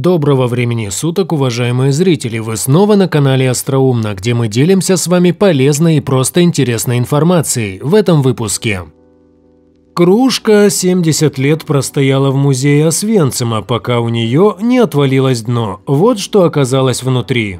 Доброго времени суток, уважаемые зрители! Вы снова на канале Остроумно, где мы делимся с вами полезной и просто интересной информацией в этом выпуске. Кружка 70 лет простояла в музее Освенцима, пока у нее не отвалилось дно. Вот что оказалось внутри.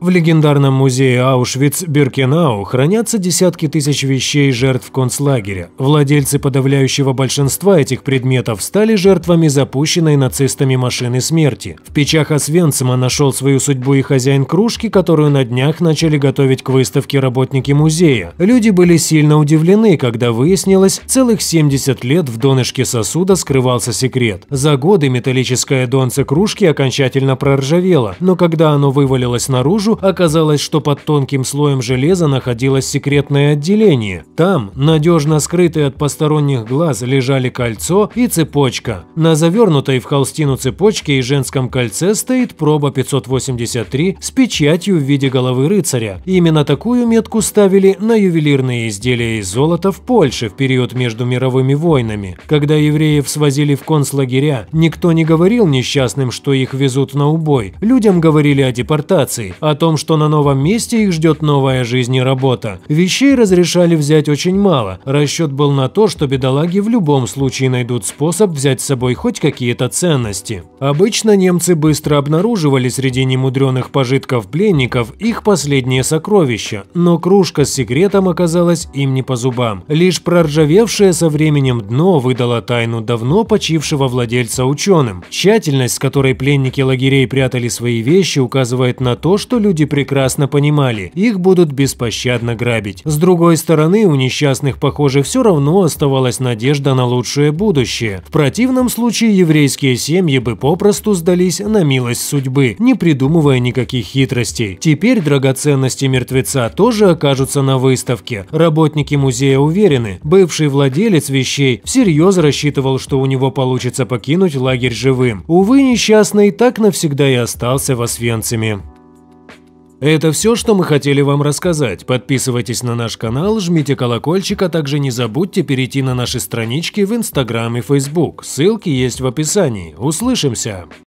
В легендарном музее Аушвиц-Биркенау хранятся десятки тысяч вещей жертв концлагеря. Владельцы подавляющего большинства этих предметов стали жертвами запущенной нацистами машины смерти. В печах Освенцима нашел свою судьбу и хозяин кружки, которую на днях начали готовить к выставке работники музея. Люди были сильно удивлены, когда выяснилось, целых 70 лет в донышке сосуда скрывался секрет. За годы металлическое донце кружки окончательно проржавело, но когда оно вывалилось наружу, наружу, оказалось, что под тонким слоем железа находилось секретное отделение. Там, надежно скрытые от посторонних глаз, лежали кольцо и цепочка. На завернутой в холстину цепочке и женском кольце стоит проба 583 с печатью в виде головы рыцаря. Именно такую метку ставили на ювелирные изделия из золота в Польше в период между мировыми войнами. Когда евреев свозили в концлагеря, никто не говорил несчастным, что их везут на убой. Людям говорили о депортации, о а том, что на новом месте их ждет новая жизнь и работа. Вещей разрешали взять очень мало. Расчет был на то, что бедолаги в любом случае найдут способ взять с собой хоть какие-то ценности. Обычно немцы быстро обнаруживали среди немудреных пожитков пленников их последнее сокровище, но кружка с секретом оказалась им не по зубам. Лишь проржавевшее со временем дно выдало тайну давно почившего владельца ученым. Тщательность, с которой пленники лагерей прятали свои вещи, указывает на то, что люди люди прекрасно понимали, их будут беспощадно грабить. С другой стороны, у несчастных, похоже, все равно оставалась надежда на лучшее будущее. В противном случае еврейские семьи бы попросту сдались на милость судьбы, не придумывая никаких хитростей. Теперь драгоценности мертвеца тоже окажутся на выставке. Работники музея уверены, бывший владелец вещей всерьез рассчитывал, что у него получится покинуть лагерь живым. Увы, несчастный так навсегда и остался в Освенциме. Это все, что мы хотели вам рассказать. Подписывайтесь на наш канал, жмите колокольчик, а также не забудьте перейти на наши странички в Инстаграм и Фейсбук. Ссылки есть в описании. Услышимся!